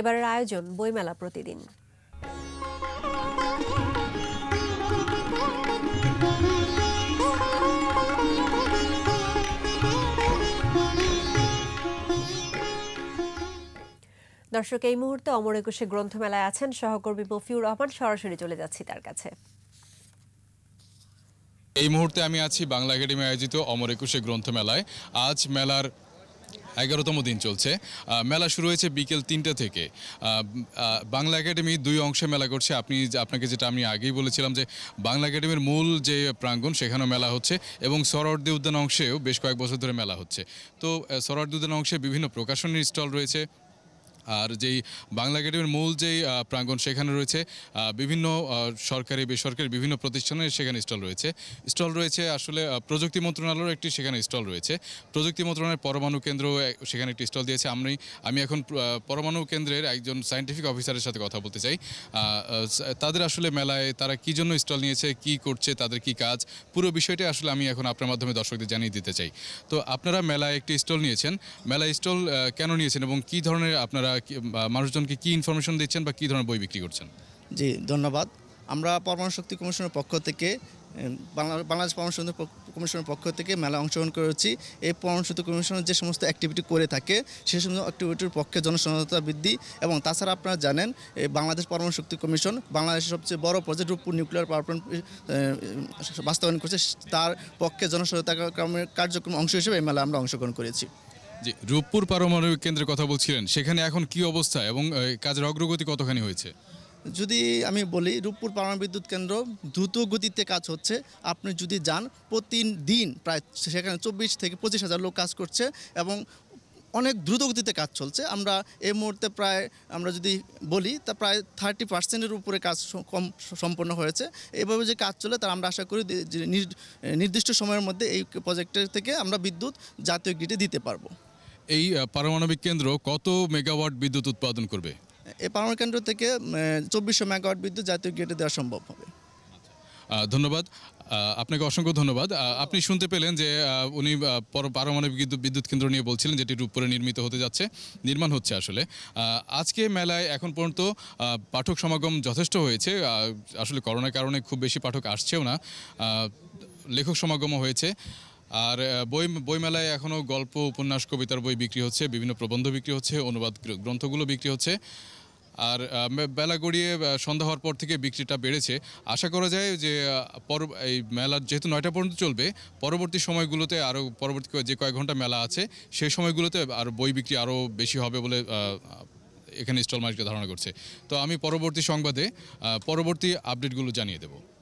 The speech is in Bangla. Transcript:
এবারের আয়োজন বইমেলা প্রতিদিন দর্শক এই মুহূর্তে অমর একুশে গ্রন্থমেলায় আছেন সহকর্মী মফিউর রহমান সরাসরি চলে যাচ্ছি তার কাছে এই মুহূর্তে আমি আছি বাংলা একাডেমি আয়োজিত অমর একুশে গ্রন্থমেলায় আজ মেলার এগারোতম দিন চলছে মেলা শুরু হয়েছে বিকেল তিনটা থেকে বাংলা একাডেমি দুই অংশে মেলা করছে আপনি আপনাকে যেটা আমি আগেই বলেছিলাম যে বাংলা একাডেমির মূল যে প্রাঙ্গণ সেখানেও মেলা হচ্ছে এবং সরওয়ার্দী উদ্যান অংশেও বেশ কয়েক বছর ধরে মেলা হচ্ছে তো সরওয়ার্দী উদ্যান অংশে বিভিন্ন প্রকাশনীর স্টল রয়েছে আর যেই বাংলা একাডেমির মূল যেই প্রাঙ্গণ সেখানে রয়েছে বিভিন্ন সরকারি বেসরকারি বিভিন্ন প্রতিষ্ঠানের সেখানে স্টল রয়েছে স্টল রয়েছে আসলে প্রযুক্তি মন্ত্রণালয়ের একটি সেখানে স্টল রয়েছে প্রযুক্তি মন্ত্রণালয়ের পরমাণু কেন্দ্র সেখানে একটি স্টল দিয়েছে আমি আমি এখন পরমাণু কেন্দ্রের একজন সায়েন্টিফিক অফিসারের সাথে কথা বলতে চাই তাদের আসলে মেলায় তারা কি জন্য স্টল নিয়েছে কি করছে তাদের কি কাজ পুরো বিষয়টা আসলে আমি এখন আপনার মাধ্যমে দর্শকদের জানিয়ে দিতে চাই তো আপনারা মেলায় একটি স্টল নিয়েছেন মেলায় স্টল কেন নিয়েছেন এবং কি ধরনের আপনারা মানুষজনকে কি ইনফরমেশন দিচ্ছেন বা কী ধরনের বই বিক্রি করছেন জি ধন্যবাদ আমরা পরমাণু শক্তি কমিশনের পক্ষ থেকে বাংলাদেশ পরমাণু শক্তি কমিশনের পক্ষ থেকে মেলা অংশগ্রহণ করেছি এই পরমাণু শক্তি কমিশনের যে সমস্ত অ্যাক্টিভিটি করে থাকে সেই সমস্ত অ্যাক্টিভিটির পক্ষে জনসচেতনতা বৃদ্ধি এবং তাছাড়া আপনারা জানেন বাংলাদেশ পরমাণু শক্তি কমিশন বাংলাদেশের সবচেয়ে বড় project Rooppur nuclear power plant বাস্তবায়ন করছে তার পক্ষে জনসচেতনতা কার্যক্রম অংশ হিসেবে এই মেলা আমরা অংশগ্রহণ করেছি যে রূপপুর পারমাণবিক কেন্দ্রের কথা বলছিলেন সেখানে এখন কি অবস্থা এবং কাজের অগ্রগতি কতখানি হয়েছে যদি আমি বলি রূপপুর পারমাণু বিদ্যুৎ কেন্দ্র দ্রুত গতিতে কাজ হচ্ছে আপনি যদি যান প্রতিদিন প্রায় সেখানে চব্বিশ থেকে পঁচিশ হাজার লোক কাজ করছে এবং অনেক দ্রুত গতিতে কাজ চলছে আমরা এই মুহূর্তে প্রায় আমরা যদি বলি তা প্রায় থার্টি পার্সেন্টের উপরে কাজ কম সম্পন্ন হয়েছে এভাবে যে কাজ চলে তার আমরা আশা করি নির্দিষ্ট সময়ের মধ্যে এই প্রজেক্টের থেকে আমরা বিদ্যুৎ জাতীয় গ্রিডে দিতে পারবো এই পারমাণবিক কেন্দ্র কত মেগাওয়াট বিদ্যুৎ উৎপাদন করবে এই পারমাণবিক কেন্দ্র থেকে চব্বিশশো মেগাওয়াট বিদ্যুৎ জাতীয় গেটে দেওয়া সম্ভব হবে আচ্ছা। ধন্যবাদ আপনাকে অসংখ্য ধন্যবাদ আপনি শুনতে পেলেন যে উনি পারমাণবিক বিদ্যুৎ বিদ্যুৎ কেন্দ্র নিয়ে বলছিলেন যেটি রূপপুরে নির্মিত হতে যাচ্ছে নির্মাণ হচ্ছে আসলে আজকে মেলায় এখন পর্যন্ত পাঠক সমাগম যথেষ্ট হয়েছে আসলে করোনার কারণে খুব বেশি পাঠক আসছেও না লেখক সমাগমও হয়েছে আর বই বইমেলায় এখনও গল্প উপন্যাস কবিতার বই বিক্রি হচ্ছে বিভিন্ন প্রবন্ধ বিক্রি হচ্ছে অনুবাদ গ্রন্থগুলো বিক্রি হচ্ছে আর বেলা গড়িয়ে সন্ধ্যা হওয়ার পর থেকে বিক্রিটা বেড়েছে আশা করা যায় যে পর এই মেলা যেহেতু নয়টা পর্যন্ত চলবে পরবর্তী সময়গুলোতে আরও পরবর্তী যে কয়েক ঘন্টা মেলা আছে সেই সময়গুলোতে আর বই বিক্রি আরও বেশি হবে বলে এখানে স্টল মার্কেটকে ধারণা করছে তো আমি পরবর্তী সংবাদে পরবর্তী আপডেটগুলো জানিয়ে দেবো